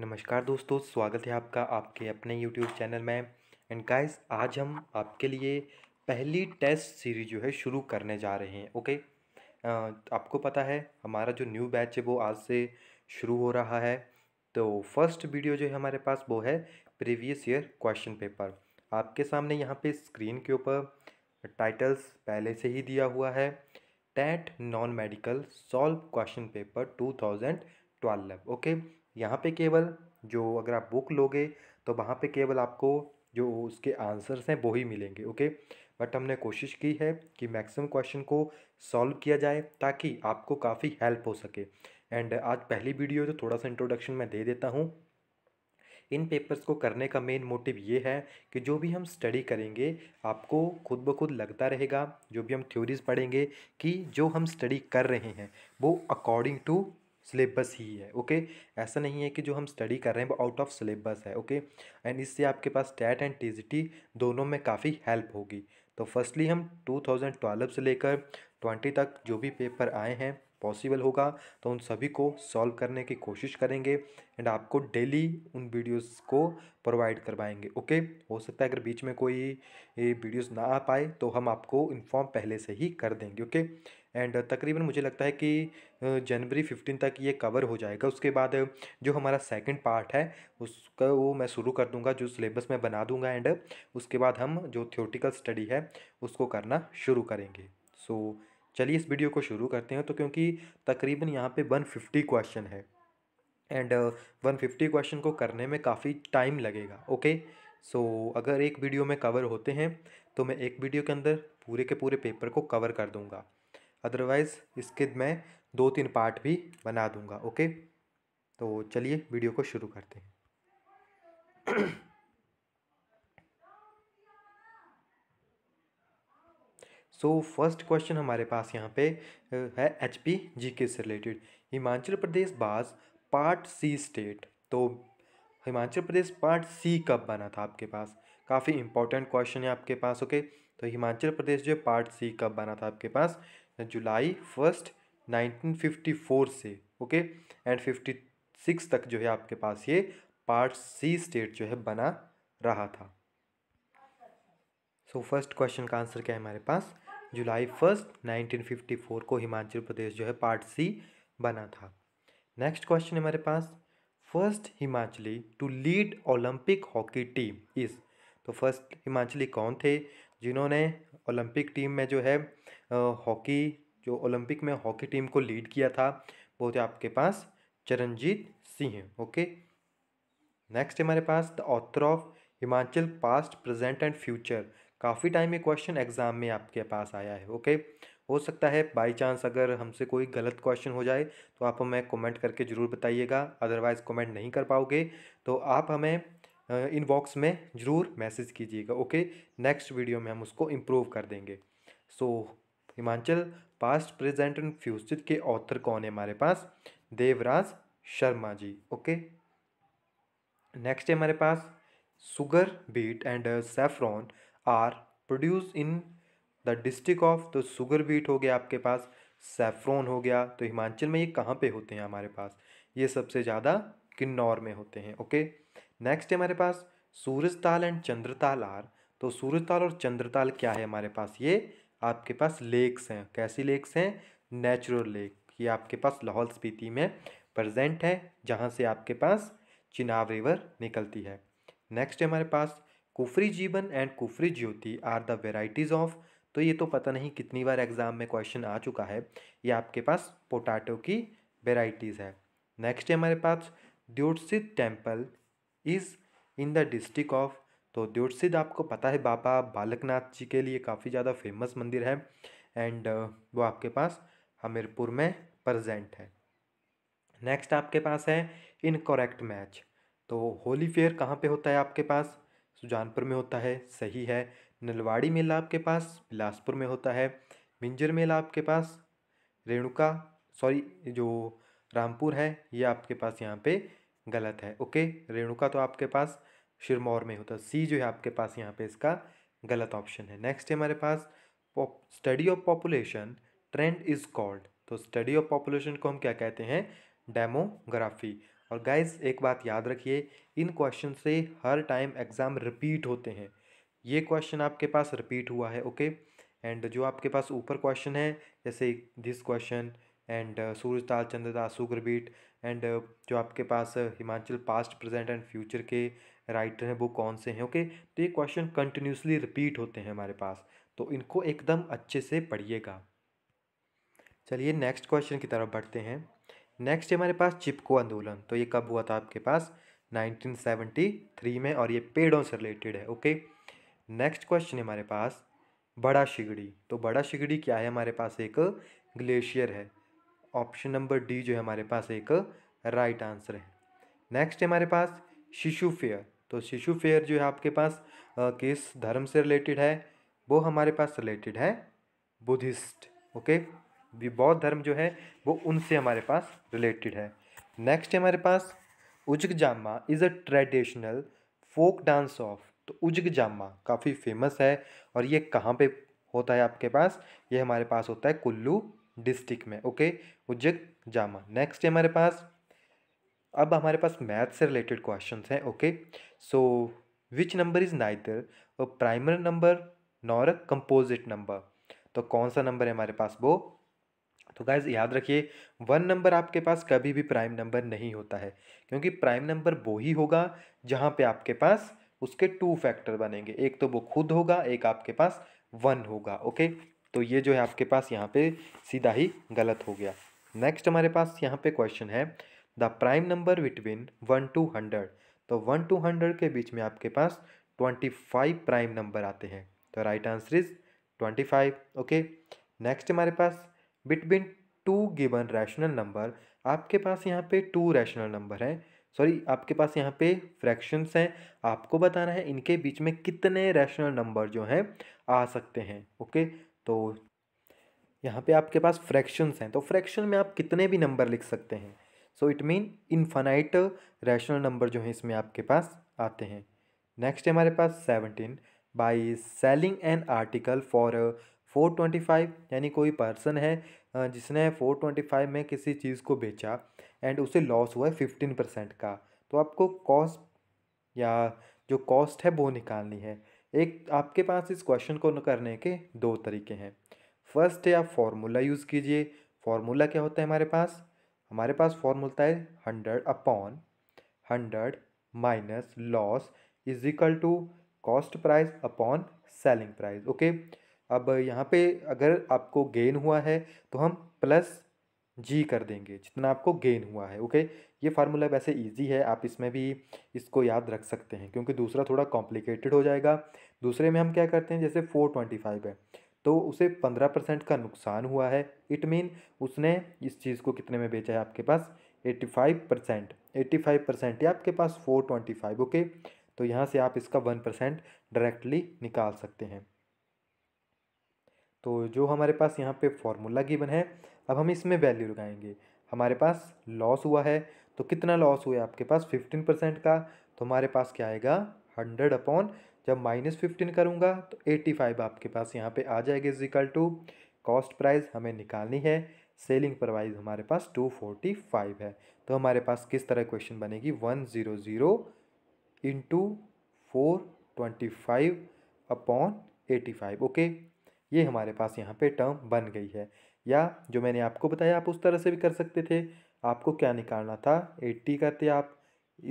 नमस्कार दोस्तों स्वागत है आपका आपके अपने यूट्यूब चैनल में एंड गाइस आज हम आपके लिए पहली टेस्ट सीरीज जो है शुरू करने जा रहे हैं ओके आपको पता है हमारा जो न्यू बैच है वो आज से शुरू हो रहा है तो फर्स्ट वीडियो जो है हमारे पास वो है प्रीवियस ईयर क्वेश्चन पेपर आपके सामने यहाँ पे स्क्रीन के ऊपर टाइटल्स पहले से ही दिया हुआ है TET non medical solve question paper two thousand twelve okay यहाँ पे केवल जो अगर आप बुक लोगे तो वहाँ पे केवल आपको जो उसके आंसर्स हैं वो ही मिलेंगे ओके बट हमने कोशिश की है कि मैक्सिमम क्वेश्चन को सॉल्व किया जाए ताकि आपको काफ़ी हेल्प हो सके एंड आज पहली वीडियो तो थोड़ा सा इंट्रोडक्शन मैं दे देता हूँ इन पेपर्स को करने का मेन मोटिव ये है कि जो भी हम स्टडी करेंगे आपको खुद ब खुद लगता रहेगा जो भी हम थ्योरीज़ पढ़ेंगे कि जो हम स्टडी कर रहे हैं वो अकॉर्डिंग टू सिलेबस ही है ओके ऐसा नहीं है कि जो हम स्टडी कर रहे हैं वो आउट ऑफ सिलेबस है ओके एंड इससे आपके पास टैट एंड टी दोनों में काफ़ी हेल्प होगी तो फर्स्टली हम 2012 से लेकर 20 तक जो भी पेपर आए हैं पॉसिबल होगा तो उन सभी को सॉल्व करने की कोशिश करेंगे एंड आपको डेली उन वीडियोस को प्रोवाइड करवाएंगे ओके हो सकता है अगर बीच में कोई वीडियोस ना आ पाए तो हम आपको इन्फॉर्म पहले से ही कर देंगे ओके एंड तकरीबन मुझे लगता है कि जनवरी फिफ्टीन तक ये कवर हो जाएगा उसके बाद जो हमारा सेकंड पार्ट है उसका वो मैं शुरू कर दूंगा जो सिलेबस मैं बना दूंगा एंड उसके बाद हम जो थियोटिकल स्टडी है उसको करना शुरू करेंगे सो so, चलिए इस वीडियो को शुरू करते हैं तो क्योंकि तकरीबन यहाँ पे वन क्वेश्चन है एंड वन फिफ्टी क्वेश्चन को करने में काफ़ी टाइम लगेगा ओके okay? सो so, अगर एक वीडियो में कवर होते हैं तो मैं एक वीडियो के अंदर पूरे के पूरे पेपर को कवर कर दूंगा अदरवाइज़ इसके मैं दो तीन पार्ट भी बना दूंगा ओके तो चलिए वीडियो को शुरू करते हैं सो फर्स्ट क्वेश्चन हमारे पास यहाँ पे है एच पी जी के से रिलेटेड हिमाचल प्रदेश बास पार्ट सी स्टेट तो हिमाचल प्रदेश पार्ट सी कब बना था आपके पास काफ़ी इंपॉर्टेंट क्वेश्चन है आपके पास ओके okay? तो हिमाचल प्रदेश जो है पार्ट सी कब बना था आपके पास जुलाई फर्स्ट 1954 से ओके एंड 56 तक जो है आपके पास ये पार्ट सी स्टेट जो है बना रहा था सो फर्स्ट क्वेश्चन का आंसर क्या है हमारे पास जुलाई फर्स्ट 1954 को हिमाचल प्रदेश जो है पार्ट सी बना था नेक्स्ट क्वेश्चन हमारे पास first Himachali to lead Olympic hockey team इस तो फर्स्ट हिमाचली कौन थे जिन्होंने ओलंपिक टीम में जो है हॉकी जो ओलंपिक में हॉकी टीम को लीड किया था वो थे आपके पास चरणजीत सिंह ओके नेक्स्ट हमारे पास the author of Himachal past present and future काफ़ी टाइम ये क्वेश्चन एग्जाम में आपके पास आया है ओके हो सकता है बाई चांस अगर हमसे कोई गलत क्वेश्चन हो जाए तो आप हमें कमेंट करके ज़रूर बताइएगा अदरवाइज़ कमेंट नहीं कर पाओगे तो आप हमें इनबॉक्स में ज़रूर मैसेज कीजिएगा ओके नेक्स्ट वीडियो में हम उसको इम्प्रूव कर देंगे so so, Himachal past present and future के ऑथर कौन है हमारे पास देवराज शर्मा जी ओके नेक्स्ट है हमारे पास sugar beet and saffron are produce in the district of तो सुगर बीट हो गया आपके पास सेफ्रॉन हो गया तो हिमाचल में ये कहाँ पे होते हैं हमारे पास ये सबसे ज़्यादा किन्नौर में होते हैं ओके नेक्स्ट है हमारे पास सूरजताल एंड चंद्रताल आर तो सूरजताल और चंद्रताल क्या है हमारे पास ये आपके पास लेक्स हैं कैसी लेक्स हैं नेचुरल लेक ये आपके पास लाहौल स्पीति में प्रजेंट है जहाँ से आपके पास चिनाब रिवर निकलती है नेक्स्ट हमारे पास Kufri Jeevan and Kufri Jyoti are the varieties of तो ये तो पता नहीं कितनी बार एग्ज़ाम में क्वेश्चन आ चुका है ये आपके पास पोटाटो की वेराइटीज़ है नेक्स्ट हमारे पास Deotsidh temple is in the district of तो द्योटसिद्ध आपको पता है बाबा बालकनाथ जी के लिए काफ़ी ज़्यादा फेमस मंदिर है एंड uh, वो आपके पास हमीरपुर में प्रजेंट है नेक्स्ट आपके पास है इनकोरेक्ट मैच तो होली फेयर कहाँ पे होता है आपके पास सुजानपुर में होता है सही है नलवाड़ी मेला आपके पास बिलासपुर में होता है मिंजर मेला आपके पास रेणुका सॉरी जो रामपुर है ये आपके पास यहाँ पे गलत है ओके रेणुका तो आपके पास सिरमौर में होता सी जो है आपके पास यहाँ पे इसका गलत ऑप्शन है नेक्स्ट है हमारे पास study of population trend is called तो स्टडी ऑफ पॉपुलेशन को हम क्या कहते हैं डेमोग्राफी और गाइस एक बात याद रखिए इन क्वेश्चन से हर टाइम एग्ज़ाम रिपीट होते हैं ये क्वेश्चन आपके पास रिपीट हुआ है ओके एंड जो आपके पास ऊपर क्वेश्चन है जैसे this question and Suryatal Chandradas सुग्रबीट एंड uh, जो आपके पास Himachal past present and future के राइटर हैं वो कौन से हैं ओके तो ये क्वेश्चन कंटिन्यूसली रिपीट होते हैं हमारे पास तो इनको एकदम अच्छे से पढ़िएगा चलिए नेक्स्ट क्वेश्चन की तरफ बढ़ते हैं नेक्स्ट हमारे पास चिपको आंदोलन तो ये कब हुआ था आपके पास 1973 में और ये पेड़ों से रिलेटेड है ओके नेक्स्ट क्वेश्चन है हमारे पास बड़ा शिगड़ी तो बड़ा शिगड़ी क्या है हमारे पास एक ग्लेशियर है ऑप्शन नंबर डी जो है हमारे पास एक राइट आंसर है नेक्स्ट है हमारे पास शिशु फेयर तो शिशु फेयर जो है आपके पास किस धर्म से रिलेटेड है वो हमारे पास रिलेटेड है बुद्धिस्ट ओके बौद्ध धर्म जो है वो उनसे हमारे पास रिलेटेड है नेक्स्ट हमारे पास Ujag Jama is a traditional folk dance of तो उजग जामा काफ़ी फेमस है और ये कहाँ पे होता है आपके पास ये हमारे पास होता है कुल्लू डिस्ट्रिक्ट में ओके उजग जामा नेक्स्ट हमारे पास अब हमारे पास मैथ से रिलेटेड क्वेश्चन हैं okay so which number is neither a prime number nor a composite number तो कौन सा नंबर है हमारे पास वो तो गाइज याद रखिए वन नंबर आपके पास कभी भी प्राइम नंबर नहीं होता है क्योंकि प्राइम नंबर वो ही होगा जहाँ पे आपके पास उसके टू फैक्टर बनेंगे एक तो वो खुद होगा एक आपके पास वन होगा ओके तो ये जो है आपके पास यहाँ पे सीधा ही गलत हो गया नेक्स्ट हमारे पास यहाँ पे क्वेश्चन है the prime number between one to hundred तो वन टू हंड्रेड के बीच में आपके पास ट्वेंटी फाइव प्राइम नंबर आते हैं तो right answer is twenty five okay next हमारे पास between two given rational number आपके पास यहाँ पे टू रैशनल नंबर हैं सॉरी आपके पास यहाँ पे फ्रैक्शंस हैं आपको बताना है इनके बीच में कितने रैशनल नंबर जो हैं आ सकते हैं ओके तो यहाँ पे आपके पास फ्रैक्शंस हैं तो फ्रैक्शन में आप कितने भी नंबर लिख सकते हैं so it mean infinite rational number जो हैं इसमें आपके पास आते हैं नेक्स्ट है हमारे पास seventeen by selling an article for four twenty five यानी कोई पर्सन है जिसने फोर ट्वेंटी फाइव में किसी चीज़ को बेचा एंड उसे लॉस हुआ है फिफ्टीन परसेंट का तो आपको कॉस्ट या जो कॉस्ट है वो निकालनी है एक आपके पास इस क्वेश्चन को करने के दो तरीके हैं फर्स्ट है आप फार्मूला यूज़ कीजिए फार्मूला क्या होता है हमारे पास हमारे पास फॉर्मूलता है hundred upon hundred minus loss is equal to cost price upon selling price okay अब यहाँ पे अगर आपको गेन हुआ है तो हम प्लस जी कर देंगे जितना आपको गेन हुआ है ओके ये फार्मूला वैसे इजी है आप इसमें भी इसको याद रख सकते हैं क्योंकि दूसरा थोड़ा कॉम्प्लिकेटेड हो जाएगा दूसरे में हम क्या करते हैं जैसे फोर ट्वेंटी फाइव है तो उसे पंद्रह परसेंट का नुकसान हुआ है इट मीन उसने इस चीज़ को कितने में बेचा है आपके पास eighty five percent eighty five percent या आपके पास फोर ट्वेंटी फाइव ओके तो यहाँ से आप इसका वन परसेंट डायरेक्टली निकाल सकते हैं तो जो हमारे पास यहाँ पे फॉर्मूला गिवन है अब हम इसमें वैल्यू लगाएंगे हमारे पास लॉस हुआ है तो कितना लॉस हुआ है आपके पास फिफ्टीन परसेंट का तो हमारे पास क्या आएगा हंड्रेड अपॉन जब माइनस फिफ्टीन करूँगा तो एट्टी फाइव आपके पास यहाँ पे आ जाएगी इजिकल टू कॉस्ट प्राइस हमें निकालनी है सेलिंग प्राइस हमारे पास टू फोर्टी फाइव है तो हमारे पास किस तरह क्वेश्चन बनेगी one zero zero into four twenty five upon eighty five okay ये हमारे पास यहाँ पे टर्म बन गई है या जो मैंने आपको बताया आप उस तरह से भी कर सकते थे आपको क्या निकालना था एट्टी करते आप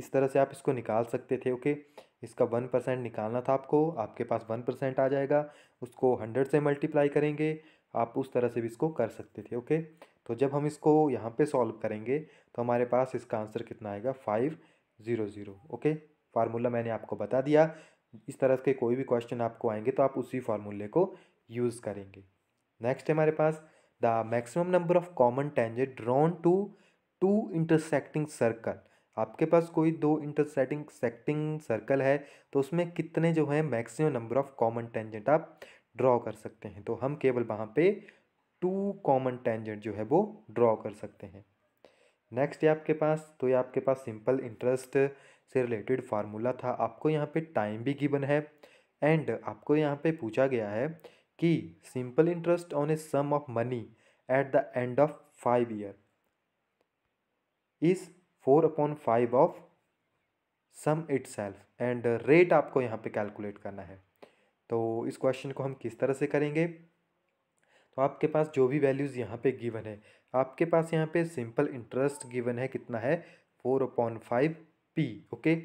इस तरह से आप इसको निकाल सकते थे ओके okay? इसका वन परसेंट निकालना था आपको आपके पास वन परसेंट आ जाएगा उसको हंड्रेड से मल्टीप्लाई करेंगे आप उस तरह से भी इसको कर सकते थे ओके तो जब हम इसको यहाँ पे सॉल्व करेंगे तो हमारे पास इसका आंसर कितना आएगा five zero zero okay formula मैंने आपको बता दिया इस तरह के कोई भी क्वेश्चन आपको आएंगे तो आप उसी फार्मूले को यूज़ करेंगे नेक्स्ट है हमारे पास the maximum number of common tangent drawn to two intersecting circle आपके पास कोई दो इंटरसेटिंग सेक्टिंग सर्कल है तो उसमें कितने जो हैं maximum number of common tangent आप ड्रॉ कर सकते हैं तो हम केवल वहाँ पे टू कॉमन टेंजेंट जो है वो ड्रॉ कर सकते हैं नेक्स्ट ये आपके पास तो ये आपके पास सिंपल इंटरेस्ट से रिलेटेड फार्मूला था आपको यहाँ पे टाइम भी गिवन है एंड आपको यहाँ पे पूछा गया है कि simple interest on a sum of money at the end of five year is four upon five of sum itself and rate आपको यहाँ पे कैलकुलेट करना है तो इस क्वेश्चन को हम किस तरह से करेंगे तो आपके पास जो भी वैल्यूज़ यहाँ पे गिवन है आपके पास यहाँ पे सिंपल इंटरेस्ट गिवन है कितना है four upon five P okay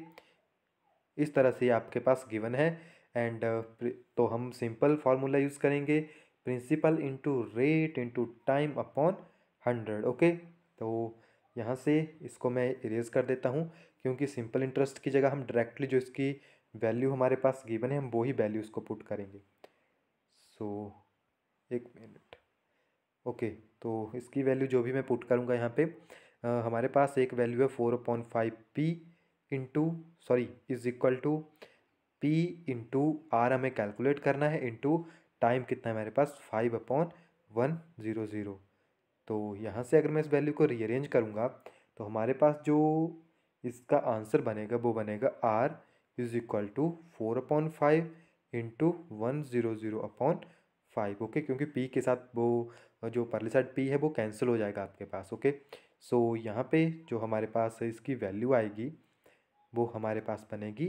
इस तरह से आपके पास गिवन है एंड तो हम सिंपल फार्मूला यूज़ करेंगे principal into rate into time upon hundred okay तो यहाँ से इसको मैं इरेज़ कर देता हूँ क्योंकि सिंपल इंटरेस्ट की जगह हम डायरेक्टली जो इसकी वैल्यू हमारे पास गिवन है हम वही वैल्यू इसको पुट करेंगे सो so, एक मिनट ओके तो इसकी वैल्यू जो भी मैं पुट करूँगा यहाँ पे आ, हमारे पास एक वैल्यू है four upon five P into sorry is equal to P into R हमें कैलकुलेट करना है इंटू टाइम कितना है हमारे पास five upon one zero zero तो यहाँ से अगर मैं इस वैल्यू को रीअरेंज करूँगा तो हमारे पास जो इसका आंसर बनेगा वो बनेगा R is equal to four upon five into one zero zero upon five okay क्योंकि पी के साथ वो जो परली साइड पी है वो कैंसिल हो जाएगा आपके पास ओके सो so, यहाँ पे जो हमारे पास इसकी वैल्यू आएगी वो हमारे पास बनेगी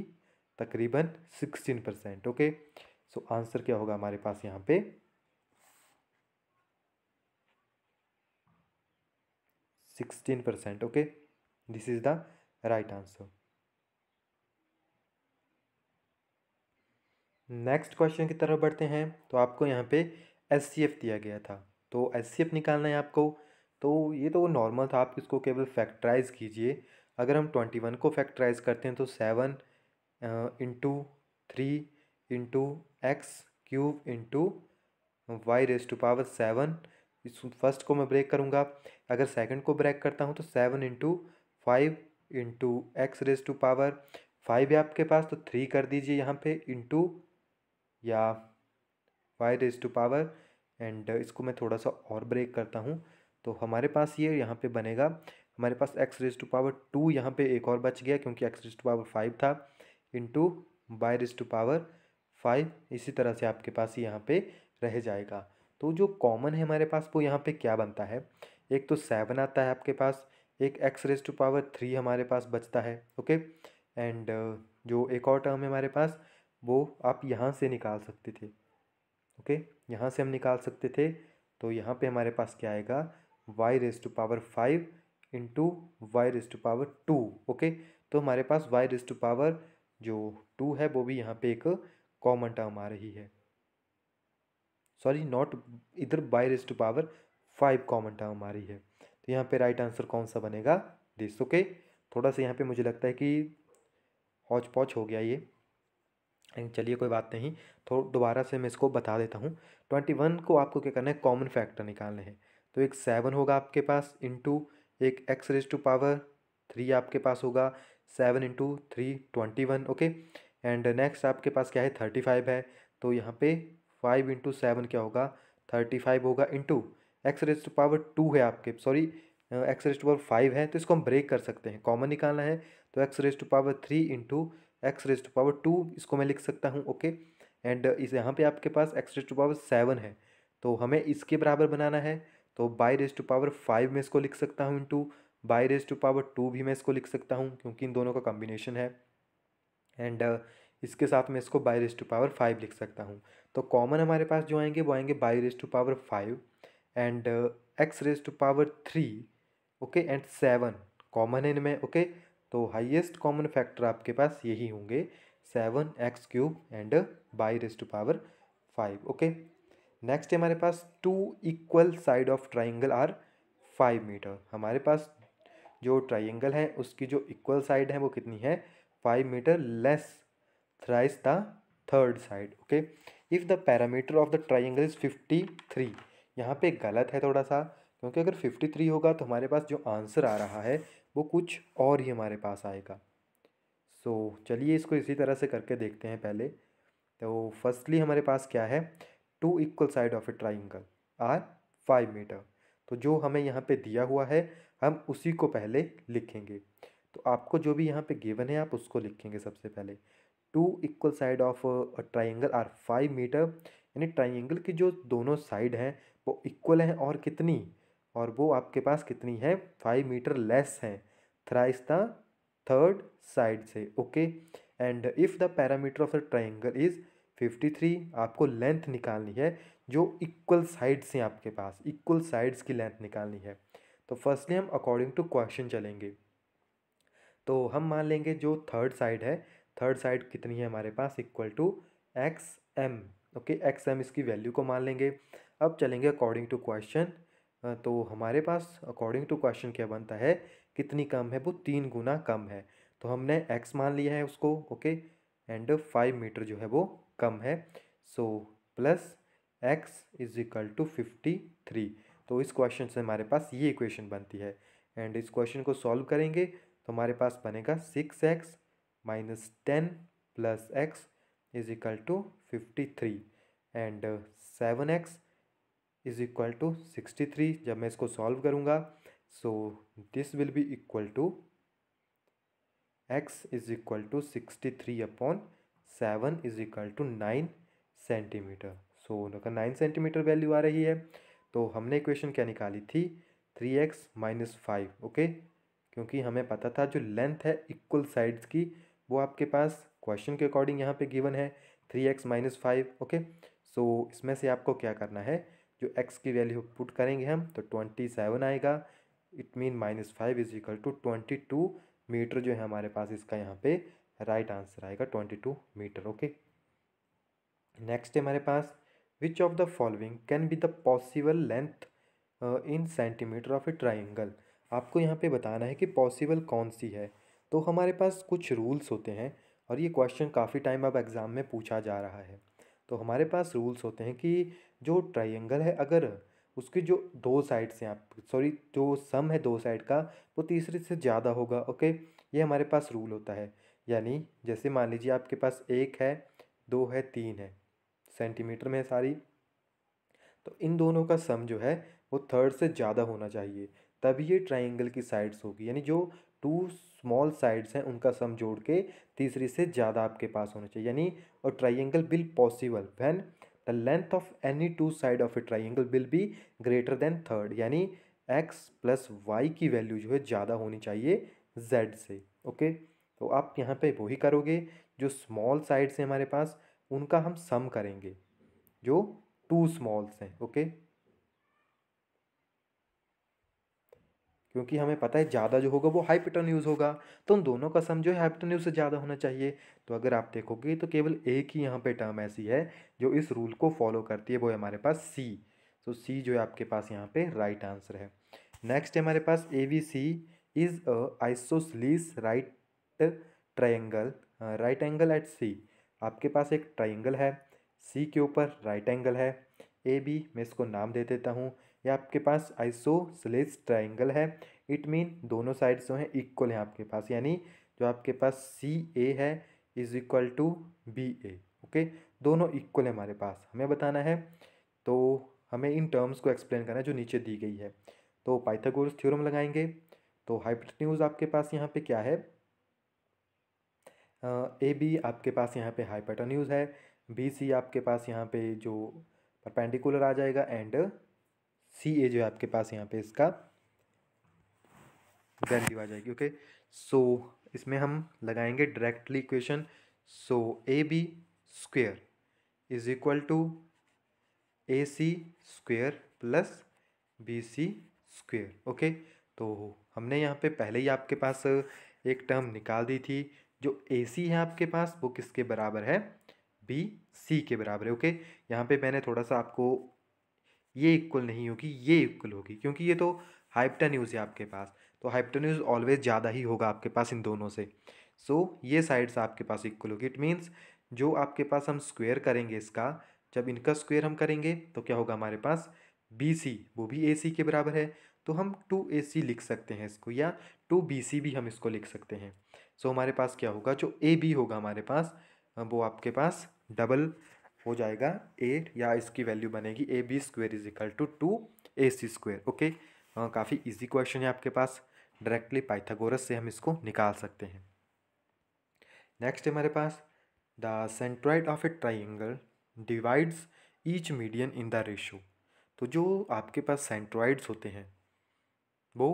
तकरीबन sixteen percent okay so answer क्या होगा हमारे पास यहाँ पे sixteen percent okay this is the right answer next question की तरफ बढ़ते हैं तो आपको यहाँ पे एस दिया गया था तो एस निकालना है आपको तो ये तो नॉर्मल था आप इसको केवल फैक्टराइज कीजिए अगर हम ट्वेंटी वन को फैक्टराइज करते हैं तो seven into three into X cube into Y raise to power seven इस फर्स्ट को मैं ब्रेक करूँगा अगर सेकंड को ब्रेक करता हूँ तो seven into five into X raise to power five है आपके पास तो थ्री कर दीजिए यहाँ पे इंटू या five raise to power and इसको मैं थोड़ा सा और ब्रेक करता हूँ तो हमारे पास ये यहाँ पे बनेगा हमारे पास X raise to power two यहाँ पे एक और बच गया क्योंकि X raise to power five था into Y raise to power five इसी तरह से आपके पास यहाँ पे रह जाएगा तो जो कॉमन है हमारे पास वो यहाँ पे क्या बनता है एक तो सेवन आता है आपके पास एक X raise to power three हमारे पास बचता है ओके एंड जो एक और टर्म है हमारे पास वो आप यहाँ से निकाल सकते थे ओके यहाँ से हम निकाल सकते थे तो यहाँ पे हमारे पास क्या आएगा Y raise to power five into Y raise to power two okay तो हमारे पास वाई रेस टू पावर जो टू है वो भी यहाँ पे एक कॉमन टर्म आ रही है सॉरी नॉट इधर Y raise to power five common term हमारी है तो यहाँ पे राइट आंसर कौन सा बनेगा दिस ओके थोड़ा सा यहाँ पे मुझे लगता है कि हौच पौच हो गया ये चलिए कोई बात नहीं तो दोबारा से मैं इसको बता देता हूँ ट्वेंटी वन को आपको क्या करना है कॉमन फैक्टर निकालने हैं तो एक सेवन होगा आपके पास इंटू एक X raise to power three आपके पास होगा seven into three twenty one okay and next आपके पास क्या है थर्टी फाइव है तो यहाँ पे फाइव इंटू सेवन क्या होगा थर्टी फाइव होगा into X raise to power two है आपके sorry X raise to power five है तो इसको हम ब्रेक कर सकते हैं कॉमन निकालना है तो X raise to power three into X raise to power two इसको मैं लिख सकता हूँ ओके एंड इस यहाँ पे आपके पास X raise to power seven है तो हमें इसके बराबर बनाना है तो Y raise to power five में इसको लिख सकता हूँ into Y raise to power two भी मैं इसको लिख सकता हूँ क्योंकि इन दोनों का कॉम्बिनेशन है एंड uh, इसके साथ मैं इसको Y raise to power five लिख सकता हूँ तो कॉमन हमारे पास जो आएंगे वो आएंगे Y raise to power five and X raise to power three okay and seven common है इनमें ओके तो हाईएस्ट कॉमन फैक्टर आपके पास यही होंगे seven X cube and Y raise to power five okay next हमारे पास two equal side of triangle are five metre हमारे पास जो ट्राइंगल है उसकी जो इक्वल साइड है वो कितनी है five metre less thrice the third side okay if the parameter of the triangle is 53 यहाँ पे गलत है थोड़ा सा क्योंकि अगर 53 होगा तो हमारे पास जो आंसर आ रहा है वो कुछ और ही हमारे पास आएगा सो so, चलिए इसको इसी तरह से करके देखते हैं पहले तो फर्स्टली हमारे पास क्या है two equal side of a triangle are five metre तो जो हमें यहाँ पे दिया हुआ है हम उसी को पहले लिखेंगे तो आपको जो भी यहाँ पे गिवन है आप उसको लिखेंगे सबसे पहले two equal side of triangle are five metre यानी ट्राइंगल की जो दोनों साइड हैं वो इक्वल हैं और कितनी और वो आपके पास कितनी है फाइव मीटर लेस हैं थ्राइस द थर्ड साइड से okay and if the parameter of the triangle is fifty three आपको लेंथ निकालनी है जो इक्वल साइड्स हैं आपके पास इक्वल साइड्स की लेंथ निकालनी है तो फर्स्टली हम अकॉर्डिंग टू क्वेश्चन चलेंगे तो हम मान लेंगे जो थर्ड साइड है थर्ड साइड कितनी है हमारे पास equal to X M okay X M इसकी वैल्यू को मान लेंगे अब चलेंगे अकॉर्डिंग टू क्वेश्चन तो हमारे पास अकॉर्डिंग टू क्वेश्चन क्या बनता है कितनी कम है वो तीन गुना कम है तो हमने एक्स मान लिया है उसको ओके एंड फाइव मीटर जो है वो कम है so plus X is equal to fifty three तो इस क्वेश्चन से हमारे पास ये इक्वेशन बनती है एंड इस क्वेश्चन को सॉल्व करेंगे तो हमारे पास बनेगा six X minus ten plus X is equal to fifty three and seven X is equal to sixty three जब मैं इसको सॉल्व करूँगा so this will be equal to x is equal to sixty three upon seven is equal to nine centimetre so उनका nine centimetre value आ रही है तो हमने equation क्या निकाली थी three X minus five okay क्योंकि हमें पता था जो लेंथ है इक्वल साइड्स की वो आपके पास क्वेश्चन के अकॉर्डिंग यहाँ पे गिवन है three X minus five okay so इसमें से आपको क्या करना है जो एक्स की वैल्यू पुट करेंगे हम तो ट्वेंटी सेवन आएगा it mean minus five is equal to twenty two metre जो है हमारे पास इसका यहाँ पे राइट आंसर आएगा twenty two metre okay next है हमारे पास which of the following can be the possible length in centimetre of a triangle आपको यहाँ पे बताना है कि पॉसिबल कौन सी है तो हमारे पास कुछ रूल्स होते हैं और ये क्वेश्चन काफ़ी टाइम अब एग्ज़ाम में पूछा जा रहा है तो हमारे पास रूल्स होते हैं कि जो ट्राइंगल है अगर उसकी जो दो साइड्स हैं आप सॉरी जो सम है दो साइड का वो तीसरे से ज़्यादा होगा ओके ये हमारे पास रूल होता है यानी जैसे मान लीजिए आपके पास एक है दो है तीन है सेंटीमीटर में है सारी तो इन दोनों का सम जो है वो थर्ड से ज़्यादा होना चाहिए तभी ये ट्राइंगल की साइड्स होगी यानी जो टू स्मॉल साइड्स हैं उनका सम जोड़ के तीसरी से ज़्यादा आपके पास होना चाहिए यानी और triangle will possible when the length of any two side of a triangle will be greater than third यानी एक्स प्लस वाई की वैल्यू जो है ज़्यादा होनी चाहिए जेड से ओके तो आप यहाँ पे वही करोगे जो स्मॉल साइड्स हैं हमारे पास उनका हम सम करेंगे जो टू स्मॉल्स हैं ओके क्योंकि हमें पता है ज़्यादा जो होगा वो यूज़ होगा तो उन दोनों का सम जो है यूज़ से ज़्यादा होना चाहिए तो अगर आप देखोगे तो केवल एक ही यहाँ पे टर्म ऐसी है जो इस रूल को फॉलो करती है वो है हमारे पास सी सो सी जो है आपके पास यहाँ पे राइट आंसर है नेक्स्ट है हमारे पास A B C is a isosceles right triangle right angle at C आपके पास एक ट्राइंगल है सी के ऊपर राइट एंगल है ए बी मैं इसको नाम दे देता हूँ या आपके पास सलेस ट्राइंगल है इट मीन दोनों साइड जो हैं इक्वल हैं आपके पास यानी जो आपके पास सी ए है is equal to B A okay दोनों इक्वल है हमारे पास हमें बताना है तो हमें इन टर्म्स को एक्सप्लेन करना है जो नीचे दी गई है तो पाइथागोरस थ्योरम लगाएंगे तो हाइपोटेन्यूज आपके पास यहाँ पे क्या है ए बी आपके पास यहाँ पे हाइपोटेन्यूज है बी सी आपके पास यहाँ पे जो परपेंडिकुलर आ जाएगा एंड सी ए जो है आपके पास यहाँ पे इसका वैल्यू आ जाएगी ओके सो so, इसमें हम लगाएंगे directly equation so A B square is equal to A C square plus B C square okay तो हमने यहाँ पे पहले ही आपके पास एक टर्म निकाल दी थी जो ए सी है आपके पास वो किसके बराबर है बी सी के बराबर है ओके यहाँ पे मैंने थोड़ा सा आपको ये इक्वल नहीं होगी ये इक्वल होगी क्योंकि ये तो हाइपटान्यूज़ है आपके पास तो हाइपटान्यूज़ ऑलवेज ज़्यादा ही होगा आपके पास इन दोनों से सो so, ये साइड्स आपके पास इक्वल होगी इट मीन्स जो आपके पास हम स्क्वेयर करेंगे इसका जब इनका स्क्वेयर हम करेंगे तो क्या होगा हमारे पास बी सी वो भी ए सी के बराबर है तो हम टू ए सी लिख सकते हैं इसको या टू बी सी भी हम इसको लिख सकते हैं सो so, हमारे पास क्या होगा जो ए बी होगा हमारे पास वो आपके पास डबल हो जाएगा ए या इसकी वैल्यू बनेगी A B square is equal to two A C square okay काफ़ी इजी क्वेश्चन है आपके पास डायरेक्टली पाइथागोरस से हम इसको निकाल सकते हैं नेक्स्ट है हमारे पास the centroid of a triangle divides each median in the ratio तो जो आपके पास सेंट्रॉइड्स होते हैं वो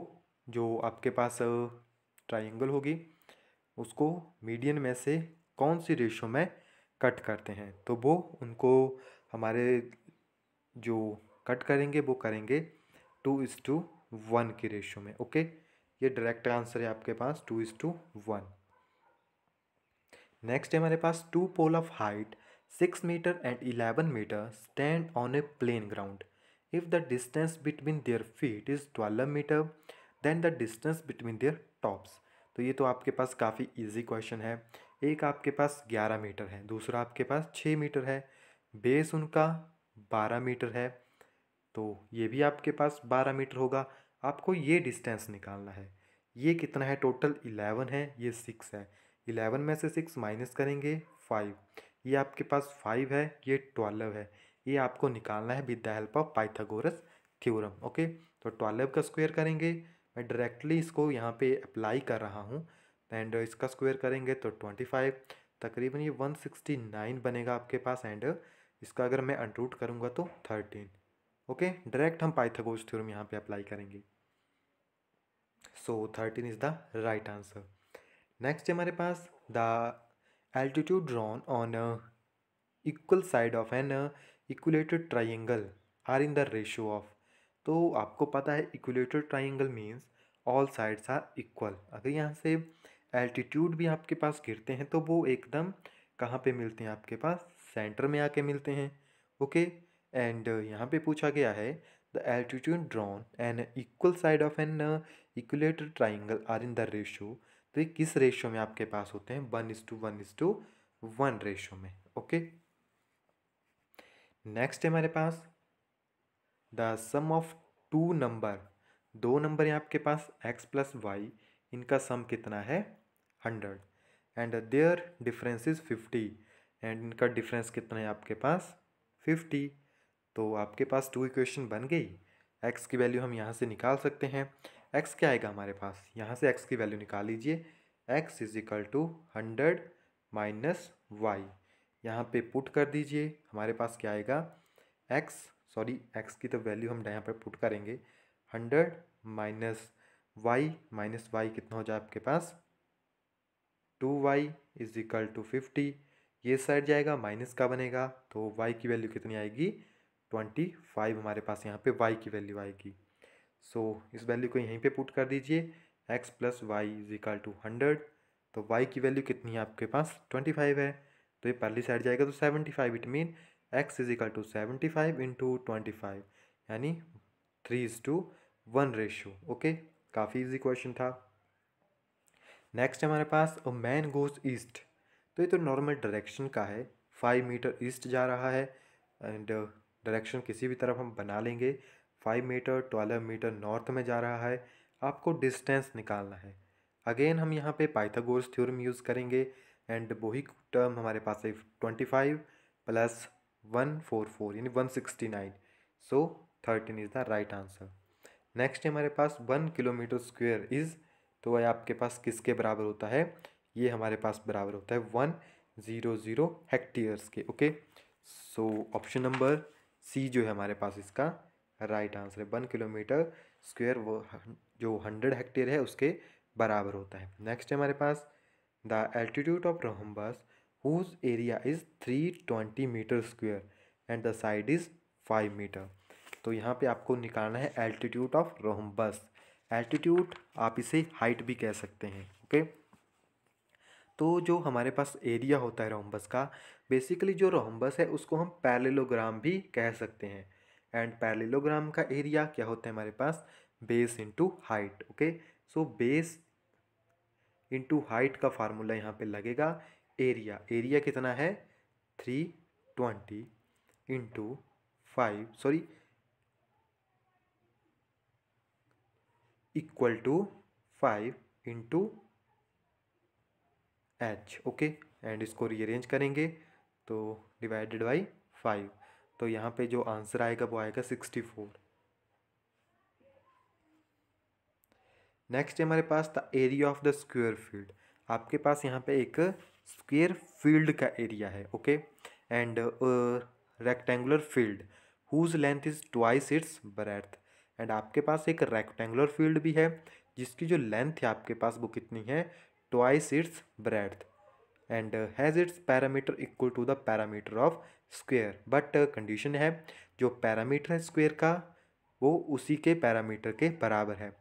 जो आपके पास ट्राइंगल होगी उसको मीडियन में से कौन सी रेशो में कट करते हैं तो वो उनको हमारे जो कट करेंगे वो करेंगे टू इज़ टू वन की रेशो में ओके ये डायरेक्ट आंसर है आपके पास two is to one next है हमारे पास two pole of height six metre and eleven metre stand on a plane ground if the distance between their feet is twelve metre then the distance between their tops तो ये तो आपके पास काफ़ी easy question है एक आपके पास ग्यारह metre है दूसरा आपके पास छः मीटर है बेस उनका बारह मीटर है तो ये भी आपके पास बारह मीटर होगा आपको ये डिस्टेंस निकालना है ये कितना है टोटल इलेवन है ये सिक्स है इलेवन में से सिक्स माइनस करेंगे फाइव ये आपके पास फाइव है ये ट्वेल्व है ये आपको निकालना है with the help of Pythagoras theorem okay तो ट्वेल्व का स्क्वायर करेंगे मैं डायरेक्टली इसको यहाँ पे अप्लाई कर रहा हूँ एंड इसका स्क्वायर करेंगे तो ट्वेंटी फाइव तकरीबन ये वन सिक्सटी नाइन बनेगा आपके पास एंड इसका अगर मैं अनरूट करूँगा तो थर्टीन ओके डायरेक्ट हम पाइथागोरस थ्योरम यहाँ पे अप्लाई करेंगे so thirteen is the right answer next है हमारे पास the altitude drawn on equal side of an equilateral triangle are in the ratio of तो आपको पता है equilateral triangle means all sides are equal अगर यहाँ से एल्टीट्यूड भी आपके पास गिरते हैं तो वो एकदम कहाँ पे मिलते हैं आपके पास सेंटर में आके मिलते हैं ओके एंड यहाँ पे पूछा गया है the altitude drawn an equal side of an equilateral triangle are in the ratio तो ये किस रेशो में आपके पास होते हैं one is to one is to one ratio में ओके नेक्स्ट है हमारे पास the sum of two number दो नंबर हैं आपके पास एक्स प्लस वाई इनका सम कितना है hundred and their difference is fifty and इनका डिफरेंस कितना है आपके पास फिफ्टी तो आपके पास टू इक्वेशन बन गई एक्स की वैल्यू हम यहाँ से निकाल सकते हैं एक्स क्या आएगा हमारे पास यहाँ से एक्स की वैल्यू निकाल लीजिए x is equal to hundred minus y यहाँ पे पुट कर दीजिए हमारे पास क्या आएगा एक्स सॉरी एक्स की तो वैल्यू हम यहाँ पर पुट करेंगे hundred minus y minus y कितना हो जाए आपके पास two y is equal to fifty ये साइड जाएगा माइनस का बनेगा तो वाई की वैल्यू कितनी आएगी ट्वेंटी फाइव हमारे पास यहाँ पे वाई की वैल्यू आएगी सो so, इस वैल्यू को यहीं पे पुट कर दीजिए x plus y is equal to hundred तो वाई की वैल्यू कितनी है आपके पास ट्वेंटी फाइव है तो ये पहली साइड जाएगा तो seventy five it mean x is equal to seventy five into twenty five यानी three is to one ratio okay काफ़ी इजी क्वेश्चन था नेक्स्ट हमारे पास अ मैन गोज ईस्ट तो ये तो नॉर्मल डायरेक्शन का है फाइव मीटर ईस्ट जा रहा है एंड डायरेक्शन uh, किसी भी तरफ हम बना लेंगे five metre twelve metre north में जा रहा है आपको डिस्टेंस निकालना है अगेन हम यहाँ पे पाइथागोरस थ्योरम यूज़ करेंगे एंड वही टर्म हमारे पास है twenty five plus one four four यानी one sixty nine so thirteen is the right answer next हमारे पास वन किलोमीटर स्क्वेयर इज़ तो वह आपके पास किसके बराबर होता है ये हमारे पास बराबर होता है वन ज़ीरो ज़ीरो हेक्टेयर्स के okay so option number C जो है हमारे पास इसका राइट आंसर है वन किलोमीटर स्क्वेयर वो जो हंड्रेड हेक्टेयर है उसके बराबर होता है नेक्स्ट है हमारे पास the altitude of rhombus whose area is three twenty metre square and the side is five metre तो यहाँ पे आपको निकालना है एल्टीट्यूड ऑफ रोहम्बस एल्टीट्यूड आप इसे हाइट भी कह सकते हैं ओके तो जो हमारे पास एरिया होता है रोम्बस का बेसिकली जो रोम्बस है उसको हम पैरेलोग्राम भी कह सकते हैं एंड पैरेलोग्राम का एरिया क्या होता है हमारे पास base into height okay so base into height का फार्मूला यहाँ पे लगेगा एरिया एरिया कितना है three twenty into five sorry equal to five into h okay and इसको रीअरेंज करेंगे तो डिवाइडेड बाई फाइव तो यहाँ पे जो आंसर आएगा वो आएगा सिक्सटी फोर नेक्स्ट हमारे पास the area of the square field आपके पास यहाँ पे एक स्क्वेयर फील्ड का एरिया है okay and rectangular field whose length is twice its breadth and आपके पास एक रेक्टेंगुलर फील्ड भी है जिसकी जो लेंथ है आपके पास वो कितनी है twice its breadth and has its perimeter equal to the parameter of square but condition है जो पैरामीटर है स्क्वेयर का वो उसी के पैरामीटर के बराबर है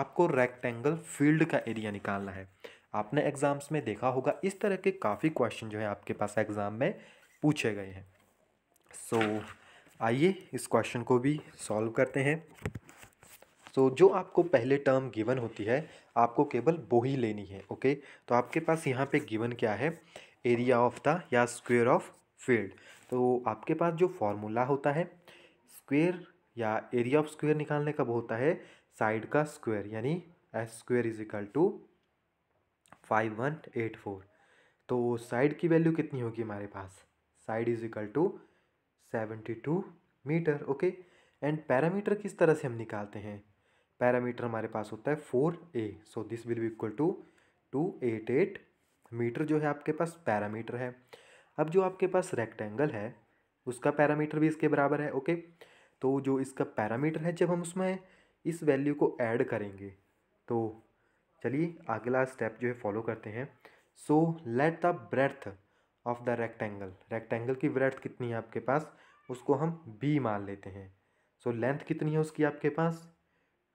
आपको रेक्टेंगल फील्ड का एरिया निकालना है आपने एग्ज़ाम्स में देखा होगा इस तरह के काफ़ी क्वेश्चन जो है आपके पास एग्ज़ाम में पूछे गए हैं सो so, आइए इस क्वेश्चन को भी सॉल्व करते हैं सो so, जो आपको पहले टर्म गिवन होती है आपको केवल वो ही लेनी है ओके तो आपके पास यहाँ पे गिवन क्या है एरिया ऑफ द या स्क्वेयर ऑफ फील्ड तो आपके पास जो फॉर्मूला होता है स्क्वेयर या एरिया ऑफ स्क्वेयर निकालने का वो होता है साइड का स्क्वेयर यानी s square is equal to five one eight four तो साइड की वैल्यू कितनी होगी हमारे पास side is equal to seventy two metre okay and perimeter किस तरह से हम निकालते हैं पैरामीटर हमारे पास होता है four a so this will be equal to two eight eight metre जो है आपके पास पैरामीटर है अब जो आपके पास रेक्टेंगल है उसका पैरामीटर भी इसके बराबर है ओके तो जो इसका पैरामीटर है जब हम उसमें इस वैल्यू को ऐड करेंगे तो चलिए अगला स्टेप जो है फॉलो करते हैं so let the breadth of the rectangle rectangle की ब्रेथ कितनी है आपके पास उसको हम बी मान लेते हैं सो so, लेंथ कितनी है उसकी आपके पास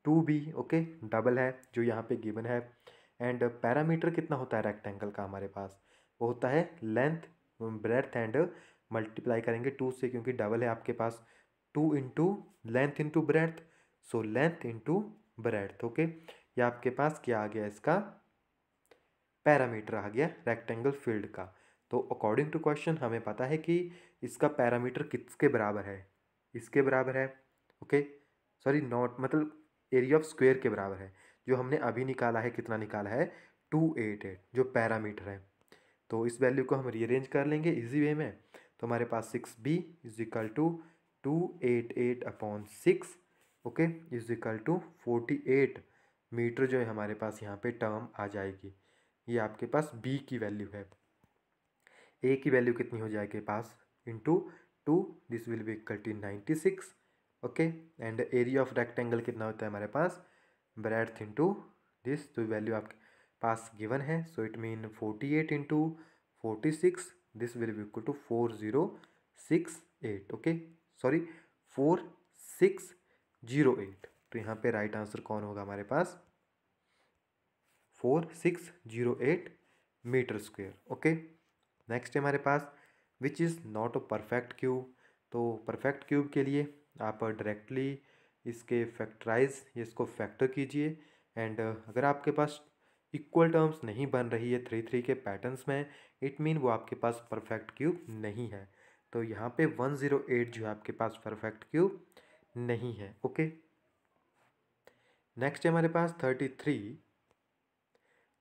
टू बी ओके डबल है जो यहाँ पे गिवन है एंड पैरामीटर कितना होता है रेक्टेंगल का हमारे पास वो होता है लेंथ ब्रेथ एंड मल्टीप्लाई करेंगे टू से क्योंकि डबल है आपके पास two into length into breadth so length into breadth okay ये आपके पास क्या आ गया इसका पैरामीटर आ गया रेक्टेंगल फील्ड का तो अकॉर्डिंग टू क्वेश्चन हमें पता है कि इसका पैरामीटर किसके बराबर है इसके बराबर है ओके सॉरी नॉट मतलब एरिया ऑफ स्क्वेयर के बराबर है जो हमने अभी निकाला है कितना निकाला है टू एट एट जो पैरामीटर है तो इस वैल्यू को हम रीअरेंज कर लेंगे इजी वे में तो हमारे पास six b is equal to two eight eight upon six okay is equal to forty eight metre जो है हमारे पास यहाँ पे टर्म आ जाएगी ये आपके पास बी की वैल्यू है ए की वैल्यू कितनी हो जाएगी पास into two this will be equal to ninety six okay and area of rectangle कितना होता है हमारे पास ब्रेड इंटू दिस तो वैल्यू आपके पास गिवन है so it mean forty eight into forty six this will be equal to four zero six eight okay sorry four six zero eight तो यहाँ पे राइट आंसर कौन होगा हमारे पास four six zero eight metre square okay next है हमारे पास which is not a perfect cube तो परफेक्ट क्यूब के लिए आप डायरेक्टली इसके फैक्टराइज इसको फैक्टर कीजिए एंड uh, अगर आपके पास इक्वल टर्म्स नहीं बन रही है थ्री थ्री के पैटर्न्स में इट मीन वो आपके पास परफेक्ट क्यूब नहीं है तो यहाँ पे वन ज़ीरो एट जो है आपके पास परफेक्ट क्यूब नहीं है ओके नेक्स्ट है हमारे पास thirty three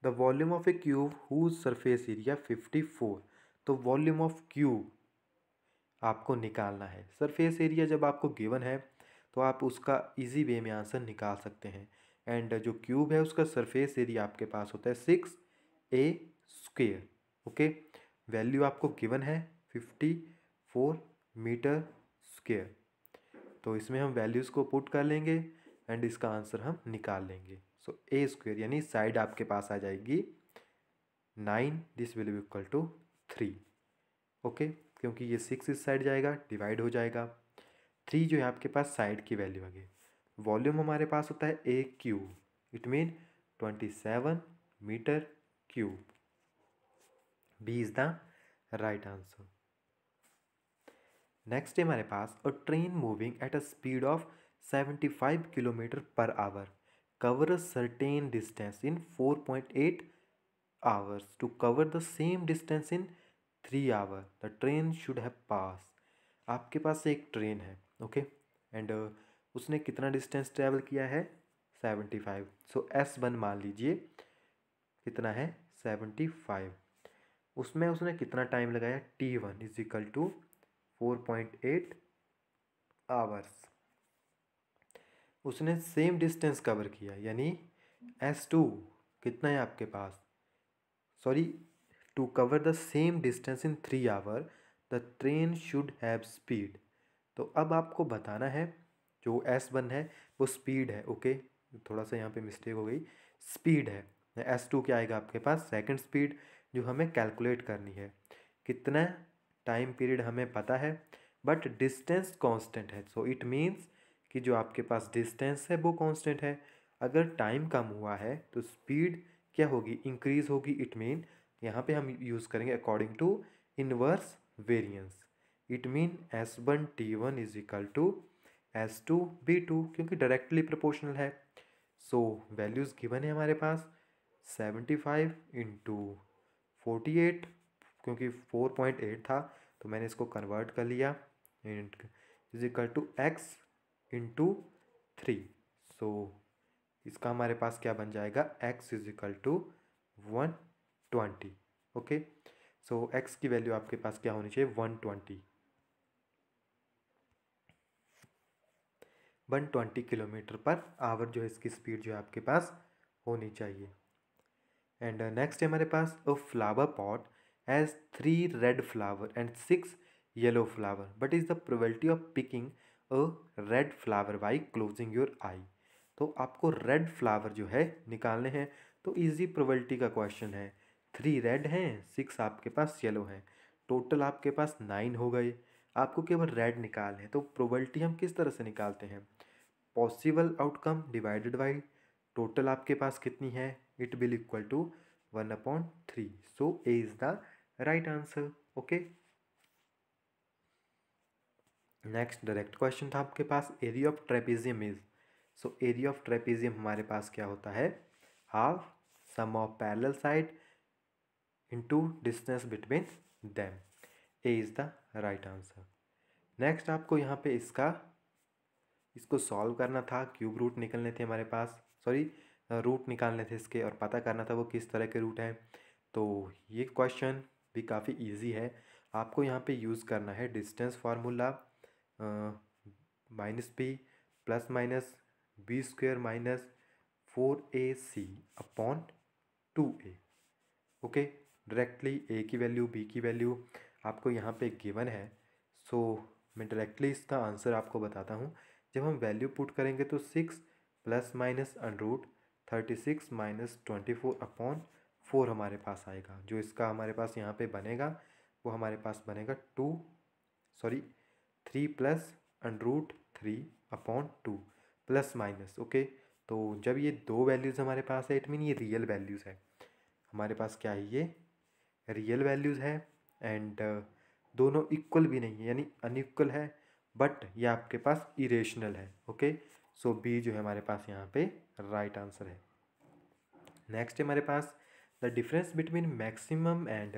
the volume of a cube who surface area fifty four तो वॉल्यूम ऑफ क्यूब आपको निकालना है सरफेस एरिया जब आपको गिवन है तो आप उसका इजी वे में आंसर निकाल सकते हैं एंड जो क्यूब है उसका सरफेस एरिया आपके पास होता है six a square okay value आपको गिवन है फिफ्टी फोर मीटर स्क्वेयर तो इसमें हम वैल्यूज़ को पुट कर लेंगे एंड इसका आंसर हम निकाल लेंगे सो ए स्क्वेयर यानी साइड आपके पास आ जाएगी nine this will be equal to three okay क्योंकि ये सिक्स इस साइड जाएगा डिवाइड हो जाएगा थ्री जो है आपके पास साइड की वैल्यू आ गई वॉल्यूम हमारे पास होता है a cube it mean twenty seven metre cube B is the right answer next है हमारे पास a train moving at a speed of seventy five kilometre per hour certain distance in four point eight hours to cover the same distance in three hour the train should have पास आपके पास एक train है okay and uh, उसने कितना distance travel किया है seventy five so s one मान लीजिए कितना है सेवेंटी फाइव उसमें उसने कितना टाइम लगाया t one is equal to four point eight hours उसने सेम डिस्टेंस कवर किया यानी एस टू कितना है आपके पास sorry to cover the same distance in three hour the train should have speed तो अब आपको बताना है जो एस वन है वो स्पीड है ओके थोड़ा सा यहाँ पे मिस्टेक हो गई स्पीड है एस टू क्या आएगा आपके पास सेकंड स्पीड जो हमें कैलकुलेट करनी है कितना टाइम पीरियड हमें पता है बट डिस्टेंस कांस्टेंट है सो इट मीन्स कि जो आपके पास डिस्टेंस है वो कांस्टेंट है अगर टाइम कम हुआ है तो स्पीड क्या होगी इंक्रीज़ होगी इट मीन यहाँ पे हम यूज़ करेंगे according to inverse variance it mean s one t one is equal to s two b two क्योंकि डायरेक्टली प्रोपोर्शनल है सो वैल्यूज़ गिवन है हमारे पास seventy five into forty eight क्योंकि फोर पॉइंट एट था तो मैंने इसको कन्वर्ट कर लिया is equal to x into three so इसका हमारे पास क्या बन जाएगा x is equal to one twenty okay so x की वैल्यू आपके पास क्या होनी चाहिए one twenty one twenty kilometre per hour जो है इसकी स्पीड जो है आपके पास होनी चाहिए एंड नेक्स्ट uh, है हमारे पास a flower pot has three red flower and six yellow flower but is the probability of picking a red flower by closing your eye तो आपको रेड फ्लावर जो है निकालने हैं तो इजी प्रोबेबिलिटी का क्वेश्चन है थ्री रेड हैं सिक्स आपके पास येलो हैं टोटल आपके पास नाइन हो गए आपको केवल रेड निकाल है तो प्रोबेबिलिटी हम किस तरह से निकालते हैं possible outcome divided by total आपके पास कितनी है it will equal to one upon three so A is the right answer okay next direct question था आपके पास area of trapezium is so area of trapezium हमारे पास क्या होता है half sum of parallel side into distance between them A is the right answer next आपको यहाँ पे इसका इसको सॉल्व करना था क्यूब रूट निकलने थे हमारे पास सॉरी रूट निकालने थे इसके और पता करना था वो किस तरह के रूट हैं तो ये क्वेश्चन भी काफ़ी ईजी है आपको यहाँ पे यूज़ करना है distance formula minus p plus minus b square minus four a c upon two a okay directly a की वैल्यू बी की वैल्यू आपको यहाँ पे गिवन है सो so, मैं डायरेक्टली इसका आंसर आपको बताता हूँ जब हम वैल्यू पुट करेंगे तो six plus minus under root thirty six minus twenty four upon four हमारे पास आएगा जो इसका हमारे पास यहाँ पे बनेगा वो हमारे पास बनेगा two sorry three plus under root three upon two plus minus okay तो जब ये दो वैल्यूज़ हमारे पास है इट मीन ये रियल वैल्यूज़ है हमारे पास क्या है ये रियल वैल्यूज़ हैं एंड दोनों इक्वल भी नहीं है यानी अनइक्वल है बट ये आपके पास इरेशनल है ओके सो बी जो है हमारे पास यहाँ पे राइट right आंसर है नेक्स्ट है हमारे पास the difference between maximum and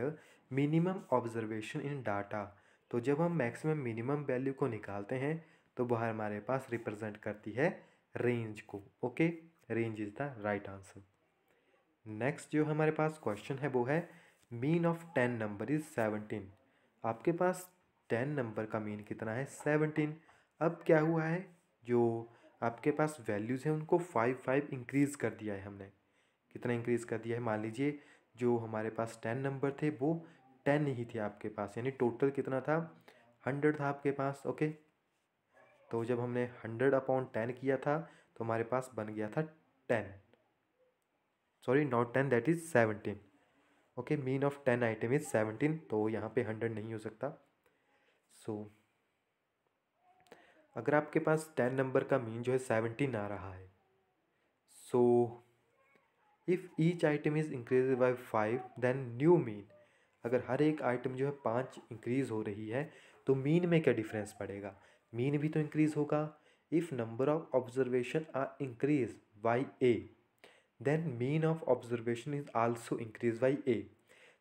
minimum observation in data तो जब हम मैक्सिमम मिनिमम वैल्यू को निकालते हैं तो वह हमारे पास रिप्रेजेंट करती है रेंज को okay range is the right answer next जो हमारे पास क्वेश्चन है वो है mean of ten number is seventeen आपके पास टेन नंबर का मीन कितना है सेवनटीन अब क्या हुआ है जो आपके पास वैल्यूज़ हैं उनको फाइव फाइव इंक्रीज़ कर दिया है हमने कितना इंक्रीज़ कर दिया है मान लीजिए जो हमारे पास टेन नंबर थे वो टेन ही थे आपके पास यानी टोटल कितना था हंड्रेड था आपके पास ओके तो जब हमने हंड्रेड अपॉन टेन किया था तो हमारे पास बन गया था ten sorry not ten that is seventeen okay mean of ten item is seventeen तो यहाँ पे हंड्रेड नहीं हो सकता सो so, अगर आपके पास टेन नंबर का मीन जो है सेवनटीन आ रहा है so if each item is increase by five then new mean अगर हर एक आइटम जो है पाँच इंक्रीज़ हो रही है तो मीन में क्या डिफरेंस पड़ेगा मीन भी तो इंक्रीज़ होगा if number of observation are increase by a then mean of observation is also increase by a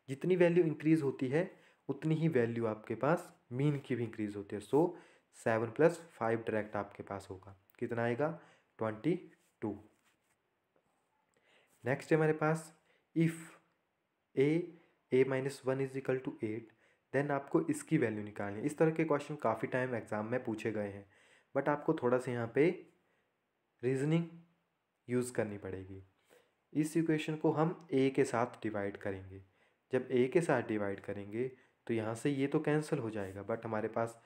जितनी वैल्यू इंक्रीज होती है उतनी ही वैल्यू आपके पास मीन की भी इंक्रीज होती है so seven plus five direct आपके पास होगा कितना आएगा ट्वेंटी टू नेक्स्ट है हमारे पास if a a minus one is equal to eight then आपको इसकी वैल्यू निकालनी है इस तरह के क्वेश्चन काफ़ी टाइम एग्जाम में पूछे गए हैं बट आपको थोड़ा सा यहाँ पे रीजनिंग यूज़ करनी पड़ेगी इस इक्वेशन को हम ए के साथ डिवाइड करेंगे जब ए के साथ डिवाइड करेंगे तो यहाँ से ये तो कैंसिल हो जाएगा बट हमारे पास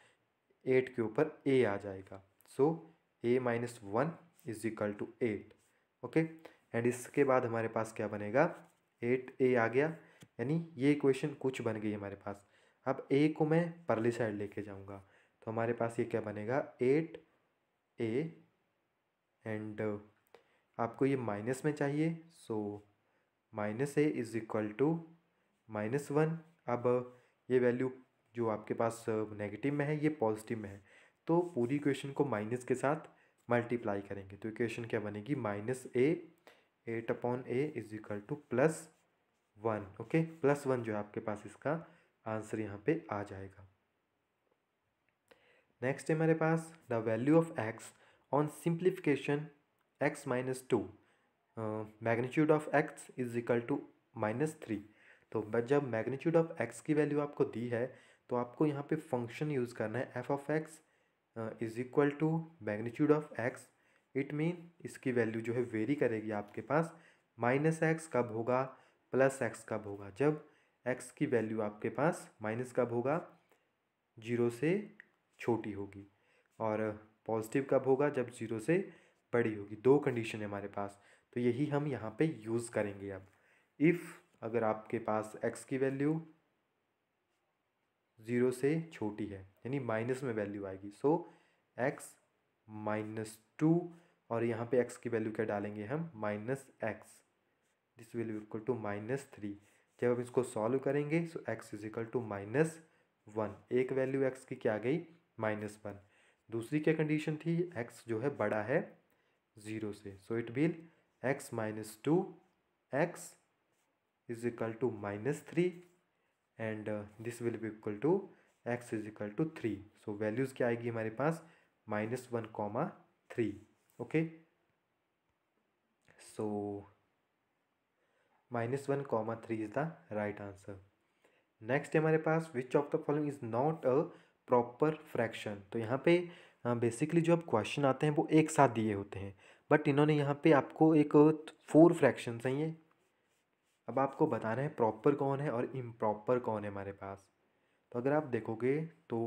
एट के ऊपर ए आ जाएगा so a minus one is equal to eight okay and इसके बाद हमारे पास क्या बनेगा एट ए आ गया यानी ये इक्वेशन कुछ बन गई हमारे पास अब ए को मैं परली साइड लेके जाऊँगा तो हमारे पास ये क्या बनेगा एट ए एंड आपको ये माइनस में चाहिए so minus a is equal to minus one अब ये वैल्यू जो आपके पास नेगेटिव uh, में है ये पॉजिटिव में है तो पूरी इक्वेशन को माइनस के साथ मल्टीप्लाई करेंगे तो इक्वेशन क्या बनेगी minus a eight upon a is equal to plus one okay plus one जो है आपके पास इसका आंसर यहाँ पे आ जाएगा नेक्स्ट है मेरे पास the value of x on simplification x minus two magnitude of x is equal to minus three तो जब मैग्नीट्यूड ऑफ x की वैल्यू आपको दी है तो आपको यहाँ पे फंक्शन यूज़ करना है f of x is equal to magnitude of x it mean इसकी वैल्यू जो है वेरी करेगी आपके पास माइनस एक्स कब होगा प्लस एक्स कब होगा जब एक्स की वैल्यू आपके पास माइनस कब होगा जीरो से छोटी होगी और पॉजिटिव uh, कब होगा जब जीरो से पड़ी होगी दो कंडीशन है हमारे पास तो यही हम यहाँ पे यूज़ करेंगे अब इफ़ अगर आपके पास एक्स की वैल्यू ज़ीरो से छोटी है यानी माइनस में वैल्यू आएगी सो एक्स माइनस टू और यहाँ पे एक्स की वैल्यू क्या डालेंगे हम minus x this will equal to minus three जब हम इसको सॉल्व करेंगे so x is equal to minus one एक वैल्यू एक्स की क्या गई माइनस वन दूसरी क्या कंडीशन थी एक्स जो है बड़ा है ज़ीरो से so it will x minus two x is equal to minus three and this will be equal to x is equal to three so values क्या आएगी हमारे पास minus one comma three okay so minus one comma three is the right answer next हमारे पास which of the following is not a proper fraction तो यहाँ पे basically हाँ, जो अब क्वेश्चन आते हैं वो एक साथ दिए होते हैं बट इन्होंने यहाँ पे आपको एक फोर फ्रैक्शन है अब आपको बताना है प्रॉपर कौन है और इम्प्रॉपर कौन है हमारे पास तो अगर आप देखोगे तो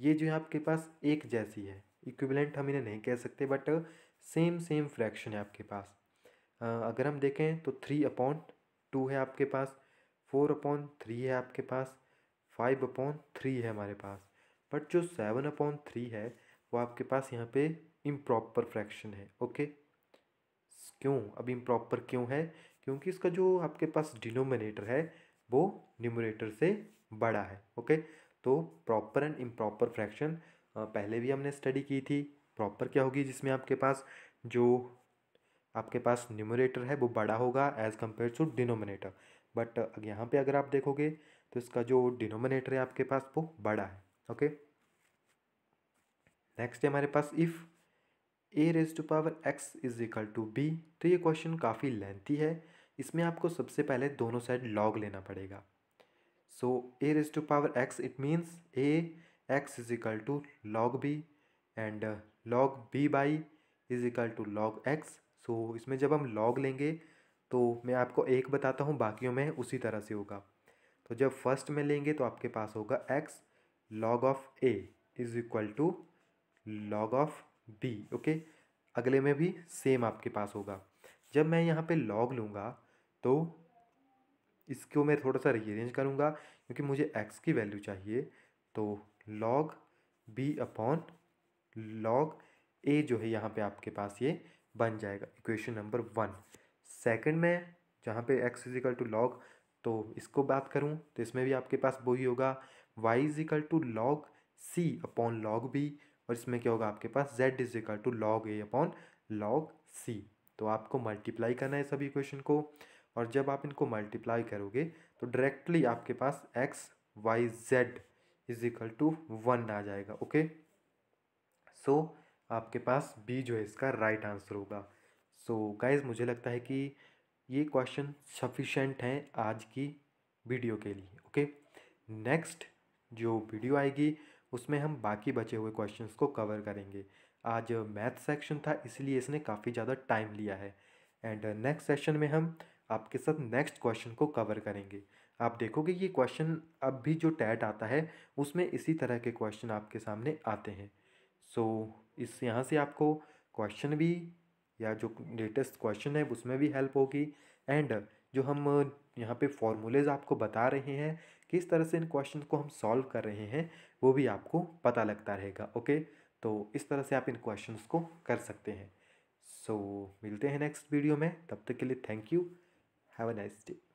ये जो है आपके पास एक जैसी है इक्विवेलेंट हम इन्हें नहीं कह सकते बट सेम सेम फ्रैक्शन है आपके पास अगर हम देखें तो थ्री अपॉन टू है आपके पास फोर अपॉन थ्री है आपके पास फाइव अपॉन थ्री है हमारे पास बट जो सेवन अपॉन थ्री है वो आपके पास यहाँ पे इम्प्रॉपर फ्रैक्शन है ओके क्यों अब इम्प्रॉपर क्यों है क्योंकि इसका जो आपके पास डिनोमिनेटर है वो न्यूमिनेटर से बड़ा है ओके तो प्रॉपर एंड इम्प्रॉपर फ्रैक्शन पहले भी हमने स्टडी की थी प्रॉपर क्या होगी जिसमें आपके पास जो आपके पास न्यूमिनेटर है वो बड़ा होगा as compare to denominator but यहाँ पे अगर आप देखोगे तो इसका जो डिनोमिनेटर है आपके पास वो बड़ा है ओके नेक्स्ट है हमारे पास if a raise to power x is equal to b तो ये क्वेश्चन काफ़ी लेंथी है इसमें आपको सबसे पहले दोनों साइड लॉग लेना पड़ेगा so a raise to power x it means a x is equal to log b and log b by is equal to log x so इसमें जब हम लॉग लेंगे तो मैं आपको एक बताता हूँ बाकियों में उसी तरह से होगा तो जब फर्स्ट में लेंगे तो आपके पास होगा x log of a is equal to log of b okay अगले में भी सेम आपके पास होगा जब मैं यहाँ पे लॉग लूँगा तो इसको मैं थोड़ा सा रीअरेंज करूँगा क्योंकि मुझे एक्स की वैल्यू चाहिए तो log b upon log a जो है यहाँ पे आपके पास ये बन जाएगा इक्वेशन नंबर वन सेकंड में जहाँ पे एक्स इजिकल टू लॉग तो इसको बात करूँ तो इसमें भी आपके पास वही होगा y is equal to log c upon log b और इसमें क्या होगा आपके पास z is equal to log a upon log c तो आपको मल्टीप्लाई करना है सभी इक्वेशन को और जब आप इनको मल्टीप्लाई करोगे तो डायरेक्टली आपके पास x y z is equal to one आ जाएगा ओके सो so, आपके पास बी जो है इसका राइट right आंसर होगा सो so, गाइज मुझे लगता है कि ये क्वेश्चन सफिशेंट हैं आज की वीडियो के लिए ओके नेक्स्ट जो वीडियो आएगी उसमें हम बाकी बचे हुए क्वेश्चंस को कवर करेंगे आज मैथ सेक्शन था इसलिए इसने काफ़ी ज़्यादा टाइम लिया है एंड नेक्स्ट सेशन में हम आपके साथ नेक्स्ट क्वेश्चन को कवर करेंगे आप देखोगे ये क्वेश्चन अब भी जो टैट आता है उसमें इसी तरह के क्वेश्चन आपके सामने आते हैं सो so, इस यहाँ से आपको क्वेश्चन भी या जो लेटेस्ट क्वेश्चन है उसमें भी हेल्प होगी एंड जो हम यहाँ पे फॉर्मूलेज आपको बता रहे हैं किस तरह से इन क्वेश्चन को हम सॉल्व कर रहे हैं वो भी आपको पता लगता रहेगा ओके तो इस तरह से आप इन क्वेश्चन को कर सकते हैं सो so, मिलते हैं नेक्स्ट वीडियो में तब तक के लिए thank you have a nice day